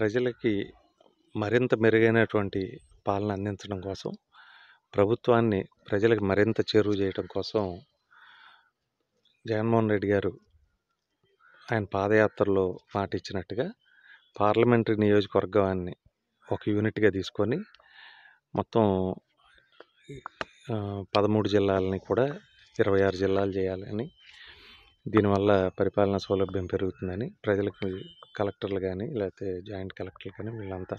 ప్రజలకి మరింత మెరుగైనటువంటి పాలన అందించడం కోసం ప్రభుత్వాన్ని ప్రజలకు మరింత చేరువ చేయడం కోసం జగన్మోహన్ రెడ్డి గారు ఆయన పాదయాత్రలో మాట ఇచ్చినట్టుగా పార్లమెంటరీ నియోజకవర్గాన్ని ఒక యూనిట్గా తీసుకొని మొత్తం పదమూడు జిల్లాలని కూడా ఇరవై ఆరు జిల్లాలు చేయాలని దీనివల్ల పరిపాలన సౌలభ్యం పెరుగుతుందని ప్రజలకు కలెక్టర్లు కానీ లేకపోతే జాయింట్ కలెక్టర్లు కానీ వీళ్ళంతా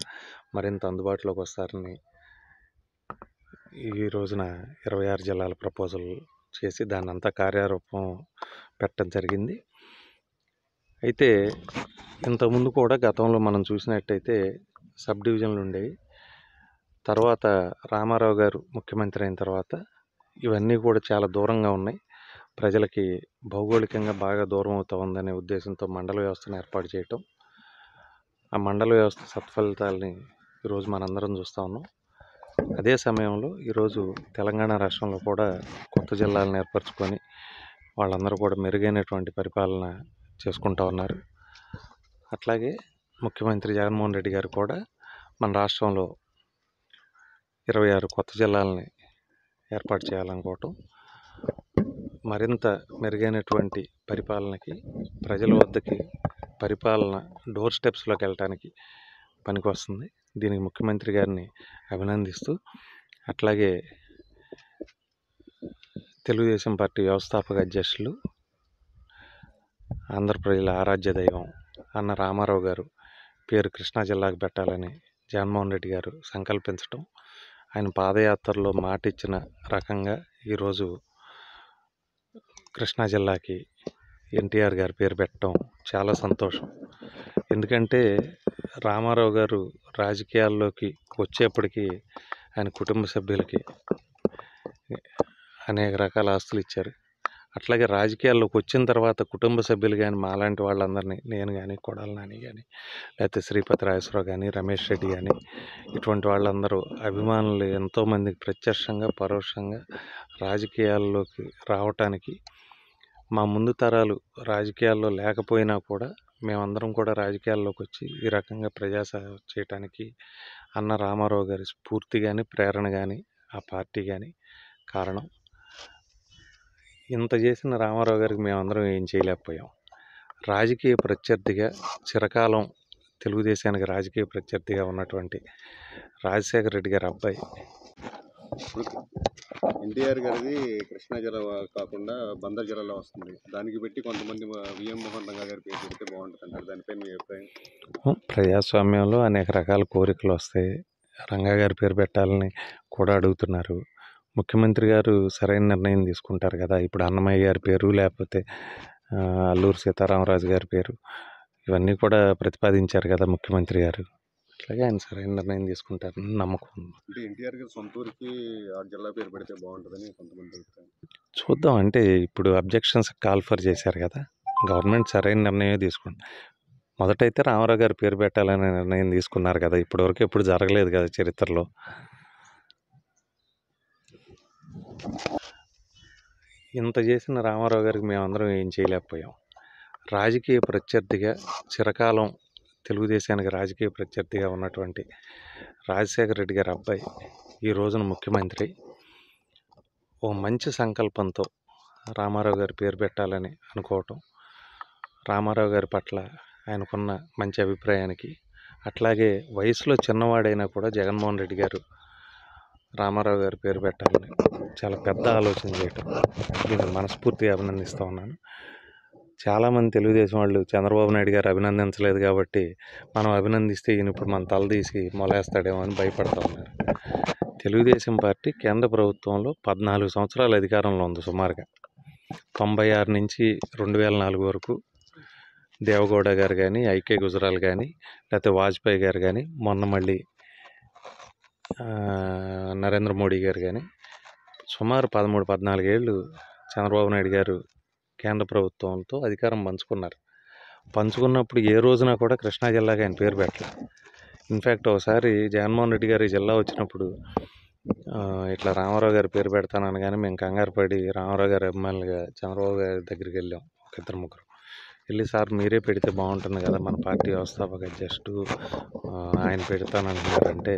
మరింత అందుబాటులోకి వస్తారని ఈ రోజున ఇరవై ఆరు జిల్లాల ప్రపోజల్ చేసి దాన్ని అంతా కార్యారూపం పెట్టడం జరిగింది అయితే ఇంతకుముందు కూడా గతంలో మనం చూసినట్టయితే సబ్ డివిజన్లు ఉండేవి తర్వాత రామారావు గారు ముఖ్యమంత్రి అయిన తర్వాత ఇవన్నీ కూడా చాలా దూరంగా ఉన్నాయి ప్రజలకి భౌగోళికంగా బాగా దూరం అవుతూ ఉందనే ఉద్దేశంతో మండల వ్యవస్థను ఏర్పాటు చేయటం ఆ మండల వ్యవస్థ సత్ఫలితాలని ఈరోజు మనందరం చూస్తూ ఉన్నాం అదే సమయంలో ఈరోజు తెలంగాణ రాష్ట్రంలో కూడా కొత్త జిల్లాలను ఏర్పరచుకొని వాళ్ళందరూ కూడా మెరుగైనటువంటి పరిపాలన చేసుకుంటూ ఉన్నారు అట్లాగే ముఖ్యమంత్రి జగన్మోహన్ రెడ్డి గారు కూడా మన రాష్ట్రంలో ఇరవై ఆరు కొత్త జిల్లాలని ఏర్పాటు చేయాలనుకోవటం మరింత మెరుగైనటువంటి పరిపాలనకి ప్రజల వద్దకి పరిపాలన డోర్ స్టెప్స్లోకి వెళ్ళటానికి పనికొస్తుంది దీనికి ముఖ్యమంత్రి గారిని అభినందిస్తూ అట్లాగే తెలుగుదేశం పార్టీ వ్యవస్థాపక అధ్యక్షులు ఆంధ్రప్రజల ఆరాధ్య దైవం అన్న రామారావు గారు పేరు కృష్ణా జిల్లాకు పెట్టాలని జగన్మోహన్ రెడ్డి గారు సంకల్పించటం ఆయన పాదయాత్రలో మాట ఇచ్చిన రకంగా ఈరోజు కృష్ణా జిల్లాకి ఎన్టీఆర్ గారి పేరు పెట్టడం చాలా సంతోషం ఎందుకంటే రామారావు గారు రాజకీయాల్లోకి వచ్చేప్పటికీ ఆయన కుటుంబ సభ్యులకి అనేక రకాల ఆస్తులు ఇచ్చారు అట్లాగే రాజకీయాల్లోకి వచ్చిన తర్వాత కుటుంబ సభ్యులు కానీ మాలాంటి వాళ్ళందరినీ నేను కానీ కొడాల నాని కానీ లేకపోతే శ్రీపతి రాజేశ్వరరావు కానీ రమేష్ రెడ్డి కానీ ఇటువంటి వాళ్ళందరూ అభిమానులు ఎంతోమందికి ప్రత్యక్షంగా పరోక్షంగా రాజకీయాల్లోకి రావటానికి మా ముందు తరాలు రాజకీయాల్లో లేకపోయినా కూడా మేమందరం కూడా రాజకీయాల్లోకి వచ్చి ఈ రకంగా ప్రజాసేవ చేయటానికి అన్న రామారావు గారి స్ఫూర్తి కానీ ప్రేరణ కానీ ఆ పార్టీ కానీ కారణం ఇంత చేసిన రామారావు గారికి మేమందరం ఏం చేయలేకపోయాం రాజకీయ ప్రత్యర్థిగా చిరకాలం తెలుగుదేశానికి రాజకీయ ప్రత్యర్థిగా ఉన్నటువంటి రాజశేఖర రెడ్డి గారి అబ్బాయి ఎన్టీఆర్ గారిది కృష్ణా జిల్లా కాకుండా బందర్ జిల్లాలో వస్తుంది దానికి పెట్టి కొంతమంది విఎం మోహన్ రంగా గారి పేరు పెడితే బాగుంటుంది అంటారు దానిపై మీ అభిప్రాయం ప్రజాస్వామ్యంలో అనేక రకాల కోరికలు వస్తాయి రంగా గారి పేరు పెట్టాలని కూడా అడుగుతున్నారు ముఖ్యమంత్రి గారు సరైన నిర్ణయం తీసుకుంటారు కదా ఇప్పుడు అన్నమయ్య గారి పేరు లేకపోతే అల్లూరు సీతారామరాజు గారి పేరు ఇవన్నీ కూడా ప్రతిపాదించారు కదా ముఖ్యమంత్రి గారు అట్లాగే ఆయన సరైన నిర్ణయం తీసుకుంటారని నమ్మకం సొంత ఊరికి ఆ జిల్లా పేరు పెడితే బాగుంటుందని కొంతమంది చూద్దాం అంటే ఇప్పుడు అబ్జెక్షన్స్ కాల్ఫర్ చేశారు కదా గవర్నమెంట్ సరైన నిర్ణయం తీసుకుంది మొదటైతే రామారావు గారు పేరు పెట్టాలనే నిర్ణయం తీసుకున్నారు కదా ఇప్పటివరకు ఎప్పుడు జరగలేదు కదా చరిత్రలో ఇంత చేసిన రామారావు గారికి మేమందరం ఏం చేయలేకపోయాం రాజకీయ ప్రత్యర్థిగా చిరకాలం తెలుగుదేశానికి రాజకీయ ప్రత్యర్థిగా ఉన్నటువంటి రాజశేఖర రెడ్డి గారి అబ్బాయి ఈ రోజున ముఖ్యమంత్రి ఓ మంచి సంకల్పంతో రామారావు గారి పేరు పెట్టాలని అనుకోవటం రామారావు గారి పట్ల ఆయనకున్న మంచి అభిప్రాయానికి అట్లాగే వయసులో చిన్నవాడైనా కూడా జగన్మోహన్ రెడ్డి గారు రామారావు గారి పేరు పెట్టాలని చాలా పెద్ద ఆలోచన చేయటం దీన్ని మనస్ఫూర్తిగా అభినందిస్తూ ఉన్నాను చాలామంది తెలుగుదేశం వాళ్ళు చంద్రబాబు నాయుడు గారు అభినందించలేదు కాబట్టి మనం అభినందిస్తే ఈయన ఇప్పుడు మన తల తీసి మొలేస్తాడేమో అని భయపడతా ఉన్నారు తెలుగుదేశం పార్టీ కేంద్ర ప్రభుత్వంలో పద్నాలుగు సంవత్సరాలు అధికారంలో ఉంది సుమారుగా తొంభై ఆరు నుంచి రెండు వేల నాలుగు వరకు దేవగౌడ గారు కానీ ఐకే గుజరాల్ కానీ లేకపోతే వాజ్పేయి గారు కానీ మొన్న మళ్ళీ నరేంద్ర మోడీ గారు కానీ సుమారు పదమూడు పద్నాలుగేళ్ళు చంద్రబాబు నాయుడు గారు కేంద్ర ప్రభుత్వంతో అధికారం పంచుకున్నారు పంచుకున్నప్పుడు ఏ రోజున కూడా కృష్ణా జిల్లాగా ఆయన పేరు పెట్టలేదు ఇన్ఫ్యాక్ట్ ఒకసారి జగన్మోహన్ రెడ్డి గారి జిల్లా వచ్చినప్పుడు ఇట్లా రామారావు గారి పేరు పెడతానని కానీ మేము కంగారు పడి రామారావు గారి అభిమానులుగా చంద్రబాబు గారి దగ్గరికి వెళ్ళాం ఒక ఇద్దరు ముగ్గురు వెళ్ళి సార్ మీరే పెడితే బాగుంటుంది కదా మన పార్టీ వ్యవస్థాపక జస్ట్ ఆయన పెడతానంటున్నారంటే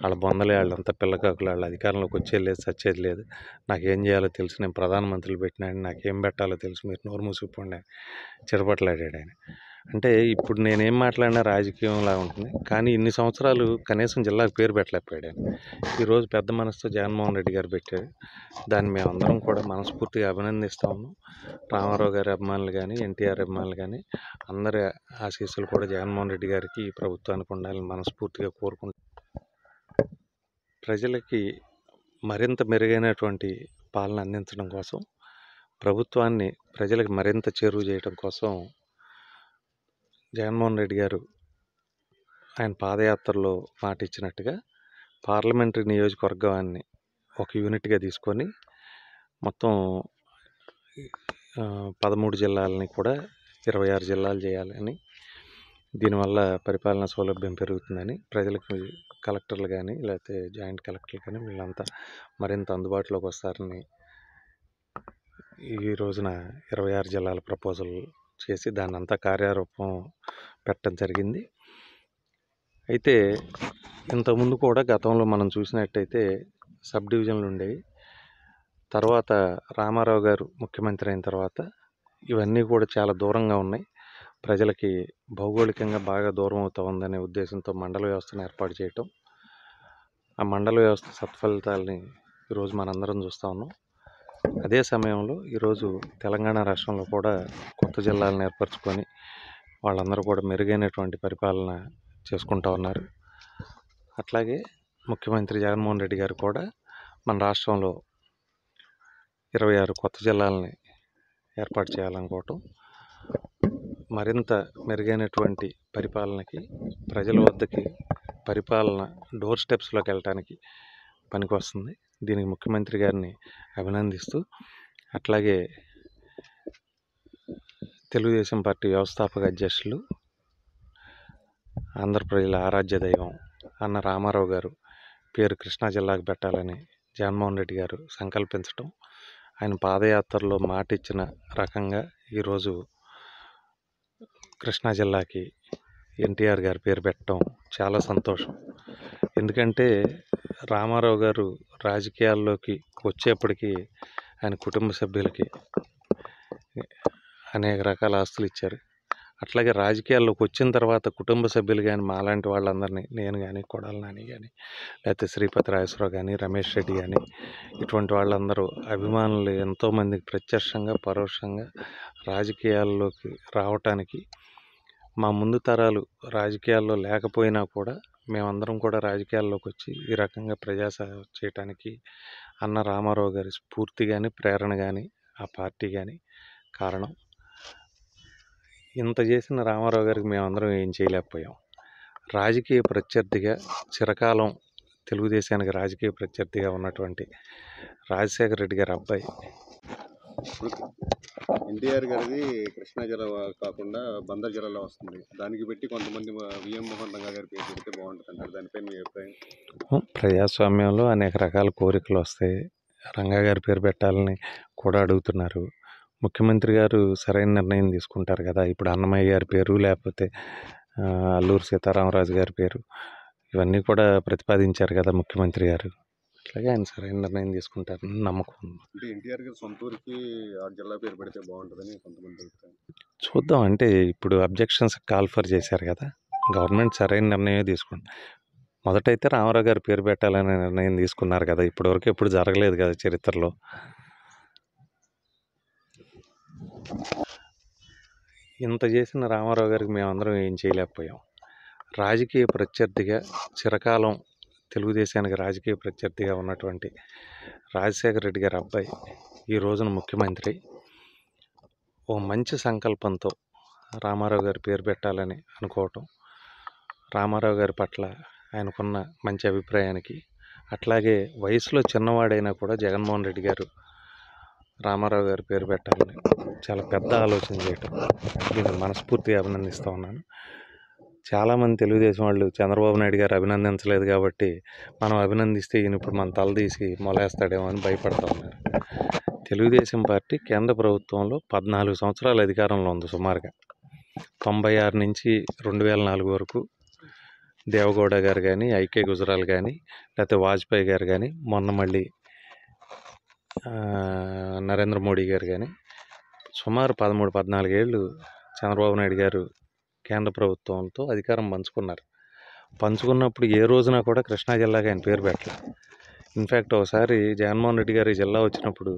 వాళ్ళ బొందలే వాళ్ళంతా పిల్లకాకులు వాళ్ళు అధికారంలోకి వచ్చేది లేదు సచ్చేది లేదు నాకేం చేయాలో తెలుసు నేను ప్రధానమంత్రులు పెట్టినాను నాకేం పెట్టాలో తెలుసు మీరు నోరు మూసుకుపోండి చిరపట్లాడాడు ఆయన అంటే ఇప్పుడు నేనేం మాట్లాడినా రాజకీయంలా ఉంటుంది కానీ ఇన్ని సంవత్సరాలు కనీసం జిల్లాకు పేరు పెట్టలేకపోయాడు ఈరోజు పెద్ద మనసుతో జగన్మోహన్ రెడ్డి గారు పెట్టాడు దాన్ని మేమందరం కూడా మనస్ఫూర్తిగా అభినందిస్తాము రామారావు గారి అభిమానులు కానీ ఎన్టీఆర్ అభిమానులు కానీ అందరి ఆశీస్సులు కూడా జగన్మోహన్ రెడ్డి గారికి ఈ ప్రభుత్వానికి ఉండాలని మనస్ఫూర్తిగా కోరుకుంటాం ప్రజలకి మరింత మెరుగైనటువంటి పాలన అందించడం కోసం ప్రభుత్వాన్ని ప్రజలకు మరింత చేరువు చేయడం కోసం జగన్మోహన్ రెడ్డి గారు ఆయన పాదయాత్రలో మాట ఇచ్చినట్టుగా పార్లమెంటరీ నియోజకవర్గాన్ని ఒక యూనిట్గా తీసుకొని మొత్తం పదమూడు జిల్లాలని కూడా ఇరవై ఆరు జిల్లాలు చేయాలని దీనివల్ల పరిపాలన సౌలభ్యం పెరుగుతుందని ప్రజలకు కలెక్టర్లు కానీ లేకపోతే జాయింట్ కలెక్టర్లు కానీ వీళ్ళంతా మరింత అందుబాటులోకి వస్తారని ఈ రోజున ఇరవై ఆరు జిల్లాల ప్రపోజల్ చేసి దాని అంతా కార్యారూపం పెట్టడం జరిగింది అయితే ఇంతకుముందు కూడా గతంలో మనం చూసినట్టయితే సబ్ డివిజన్లు ఉండేవి తర్వాత రామారావు గారు ముఖ్యమంత్రి అయిన తర్వాత ఇవన్నీ కూడా చాలా దూరంగా ఉన్నాయి ప్రజలకి భౌగోళికంగా బాగా దూరం అవుతూ ఉందనే ఉద్దేశంతో మండల వ్యవస్థను ఏర్పాటు చేయటం ఆ మండల వ్యవస్థ సత్ఫలితాలని ఈరోజు మనందరం చూస్తూ ఉన్నాం అదే సమయంలో ఈరోజు తెలంగాణ రాష్ట్రంలో కూడా కొత్త జిల్లాలను ఏర్పరచుకొని వాళ్ళందరూ కూడా మెరుగైనటువంటి పరిపాలన చేసుకుంటూ ఉన్నారు అట్లాగే ముఖ్యమంత్రి జగన్మోహన్ రెడ్డి గారు కూడా మన రాష్ట్రంలో ఇరవై ఆరు కొత్త జిల్లాలని ఏర్పాటు చేయాలనుకోవటం మరింత మెరుగైనటువంటి పరిపాలనకి ప్రజల వద్దకి పరిపాలన డోర్ స్టెప్స్లోకి వెళ్ళటానికి వస్తుంది దీనికి ముఖ్యమంత్రి గారిని అభినందిస్తూ అట్లాగే తెలుగుదేశం పార్టీ వ్యవస్థాపక అధ్యక్షులు ఆంధ్ర ప్రజల ఆరాధ్య దైవం అన్న రామారావు గారు పేరు కృష్ణా జిల్లాకు పెట్టాలని జగన్మోహన్ రెడ్డి గారు సంకల్పించడం ఆయన పాదయాత్రలో మాట ఇచ్చిన రకంగా ఈరోజు కృష్ణా జిల్లాకి ఎన్టీఆర్ గారి పేరు పెట్టడం చాలా సంతోషం ఎందుకంటే రామారావు గారు రాజకీయాల్లోకి వచ్చేప్పటికీ ఆయన కుటుంబ సభ్యులకి అనేక రకాల ఆస్తులు ఇచ్చారు అట్లాగే రాజకీయాల్లోకి వచ్చిన తర్వాత కుటుంబ సభ్యులు కానీ మాలాంటి వాళ్ళందరినీ నేను కానీ కొడాల నాని కానీ లేకపోతే శ్రీపతి రాజేశ్వరరావు కానీ రమేష్ రెడ్డి కానీ ఇటువంటి వాళ్ళందరూ అభిమానులు ఎంతోమందికి ప్రత్యక్షంగా పరోక్షంగా రాజకీయాల్లోకి రావటానికి మా ముందు తరాలు రాజకీయాల్లో లేకపోయినా కూడా మేమందరం కూడా రాజకీయాల్లోకి వచ్చి ఈ రకంగా ప్రజాసేవ చేయటానికి అన్న రామారావు గారి స్ఫూర్తి కానీ ప్రేరణ కానీ ఆ పార్టీ కానీ కారణం ఇంత చేసిన రామారావు గారికి మేమందరం ఏం చేయలేకపోయాం రాజకీయ ప్రత్యర్థిగా చిరకాలం తెలుగుదేశానికి రాజకీయ ప్రత్యర్థిగా ఉన్నటువంటి రాజశేఖర రెడ్డి గారి అబ్బాయి ఎన్టీఆర్ గారిది కృష్ణా జిల్లా కాకుండా బందర్ జిల్లాలో వస్తుంది దానికి పెట్టి కొంతమంది విఎం మోహన్ రంగా గారి పేరు పెడితే బాగుంటుంది అంటారు దానిపై మీ అభిప్రాయం ప్రజాస్వామ్యంలో అనేక రకాల కోరికలు వస్తాయి రంగా గారి పేరు పెట్టాలని కూడా అడుగుతున్నారు ముఖ్యమంత్రి గారు సరైన నిర్ణయం తీసుకుంటారు కదా ఇప్పుడు అన్నమయ్య గారి పేరు లేకపోతే అల్లూరు సీతారామరాజు గారి పేరు ఇవన్నీ కూడా ప్రతిపాదించారు కదా ముఖ్యమంత్రి గారు అట్లాగే ఆయన సరైన నిర్ణయం తీసుకుంటారని నమ్మకం ఆ జిల్లా పేరు పెడితే బాగుంటుందని కొంతమంది చూద్దాం అంటే ఇప్పుడు అబ్జెక్షన్స్ కాల్ఫర్ చేశారు కదా గవర్నమెంట్ సరైన నిర్ణయం తీసుకుంది మొదటైతే రామారావు గారు పేరు పెట్టాలనే నిర్ణయం తీసుకున్నారు కదా ఇప్పటివరకు ఎప్పుడు జరగలేదు కదా చరిత్రలో ఇంత చేసిన రామారావు గారికి మేమందరం ఏం చేయలేకపోయాం రాజకీయ ప్రత్యర్థిగా చిరకాలం తెలుగుదేశానికి రాజకీయ ప్రత్యర్థిగా ఉన్నటువంటి రాజశేఖర రెడ్డి గారి అబ్బాయి ఈ రోజున ముఖ్యమంత్రి ఓ మంచి సంకల్పంతో రామారావు గారి పేరు పెట్టాలని అనుకోవటం రామారావు గారి పట్ల ఆయనకున్న మంచి అభిప్రాయానికి అట్లాగే వయసులో చిన్నవాడైనా కూడా జగన్మోహన్ రెడ్డి గారు రామారావు గారి పేరు పెట్టాలని చాలా పెద్ద ఆలోచన చేయటం దీన్ని మనస్ఫూర్తిగా అభినందిస్తూ ఉన్నాను చాలామంది తెలుగుదేశం వాళ్ళు చంద్రబాబు నాయుడు గారు అభినందించలేదు కాబట్టి మనం అభినందిస్తే ఈయన ఇప్పుడు మన తల తీసి మొలేస్తాడేమో అని భయపడతా ఉన్నారు తెలుగుదేశం పార్టీ కేంద్ర ప్రభుత్వంలో పద్నాలుగు సంవత్సరాలు అధికారంలో ఉంది సుమారుగా తొంభై ఆరు నుంచి రెండు వేల నాలుగు వరకు దేవగౌడ గారు కానీ ఐకే గుజరాల్ కానీ లేకపోతే వాజ్పేయి గారు కానీ మొన్న మళ్ళీ నరేంద్ర మోడీ గారు కానీ సుమారు పదమూడు పద్నాలుగేళ్ళు చంద్రబాబు నాయుడు గారు కేంద్ర ప్రభుత్వంతో అధికారం పంచుకున్నారు పంచుకున్నప్పుడు ఏ రోజున కూడా కృష్ణా జిల్లాగా ఆయన పేరు పెట్టలేదు ఇన్ఫ్యాక్ట్ ఒకసారి జగన్మోహన్ రెడ్డి గారి జిల్లా వచ్చినప్పుడు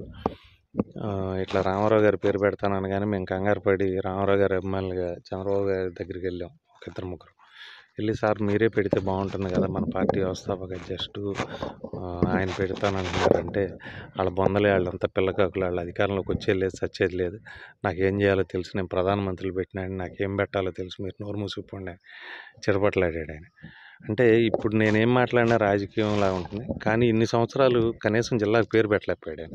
ఇట్లా రామారావు గారి పేరు పెడతానని కానీ మేము కంగారు పడి రామారావు గారి అభిమానులుగా చంద్రబాబు గారి దగ్గరికి వెళ్ళాం ఒక ఇద్దరు ముగ్గురు వెళ్ళి సార్ మీరే పెడితే బాగుంటుంది కదా మన పార్టీ వ్యవస్థాపక జస్ట్ ఆయన పెడతానంటున్నారంటే వాళ్ళ బొందలే వాళ్ళంతా పిల్లకాకులు వాళ్ళ అధికారంలోకి వచ్చేది లేదు సచ్చేది లేదు నాకేం చేయాలో తెలుసు నేను ప్రధానమంత్రులు పెట్టినాను నాకేం పెట్టాలో తెలుసు మీరు నోరు మూసుకుపోండి చిరపట్లాడాడు ఆయన అంటే ఇప్పుడు నేనేం మాట్లాడినా రాజకీయంలా ఉంటుంది కానీ ఇన్ని సంవత్సరాలు కనీసం జిల్లాకు పేరు పెట్టలేకపోయాడు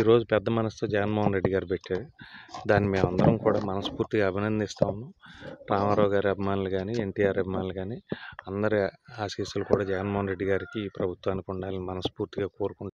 ఈరోజు పెద్ద మనసుతో జగన్మోహన్ రెడ్డి గారు పెట్టాడు దాన్ని మేమందరం కూడా మనస్ఫూర్తిగా అభినందిస్తా ఉన్నాం రామారావు గారి అభిమానులు కానీ ఎన్టీఆర్ అభిమానులు కానీ అందరి ఆశీస్సులు కూడా జగన్మోహన్ రెడ్డి గారికి ఈ ప్రభుత్వానికి ఉండాలని మనస్ఫూర్తిగా కోరుకుంటున్నాం